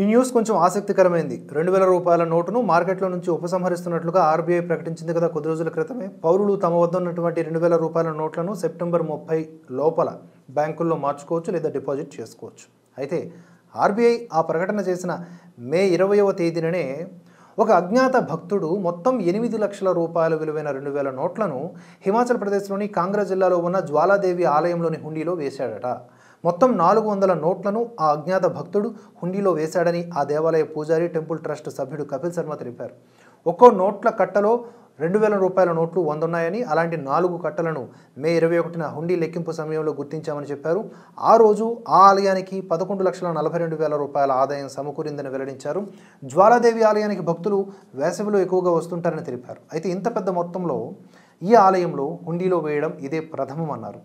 ఈ న్యూస్ కొంచెం ఆసక్తికరమైంది రెండు వేల రూపాయల నోటును మార్కెట్లో నుంచి ఉపసంహరిస్తున్నట్లుగా ఆర్బీఐ ప్రకటించింది కదా కొద్ది రోజుల క్రితమే పౌరులు తమ వద్ద ఉన్నటువంటి రెండు వేల రూపాయల నోట్లను సెప్టెంబర్ ముప్పై లోపల బ్యాంకుల్లో మార్చుకోవచ్చు లేదా డిపాజిట్ చేసుకోవచ్చు అయితే ఆర్బీఐ ఆ ప్రకటన చేసిన మే ఇరవయవ తేదీననే ఒక అజ్ఞాత భక్తుడు మొత్తం ఎనిమిది లక్షల రూపాయల విలువైన రెండు వేల నోట్లను హిమాచల్ ప్రదేశ్లోని కాంగ్రా జిల్లాలో ఉన్న జ్వాలాదేవి ఆలయంలోని హుండీలో వేశాడట మొత్తం నాలుగు వందల నోట్లను ఆ అజ్ఞాత భక్తుడు హుండీలో వేశాడని ఆ దేవాలయ పూజారి టెంపుల్ ట్రస్ట్ సభ్యుడు కపిల్ శర్మ తెలిపారు ఒక్కో నోట్ల కట్టలో రెండు వేల రూపాయల నోట్లు వంద ఉన్నాయని అలాంటి నాలుగు కట్టలను మే ఇరవై ఒకటిన హుండీ లెక్కింపు సమయంలో గుర్తించామని చెప్పారు ఆ రోజు ఆ ఆలయానికి పదకొండు లక్షల నలభై రెండు వేల రూపాయల ఆదాయం సమకూరిందని వెల్లడించారు జ్వాలాదేవి ఆలయానికి భక్తులు వేసవిలో ఎక్కువగా వస్తుంటారని తెలిపారు అయితే ఇంత పెద్ద మొత్తంలో ఈ ఆలయంలో హుండీలో వేయడం ఇదే ప్రథమం అన్నారు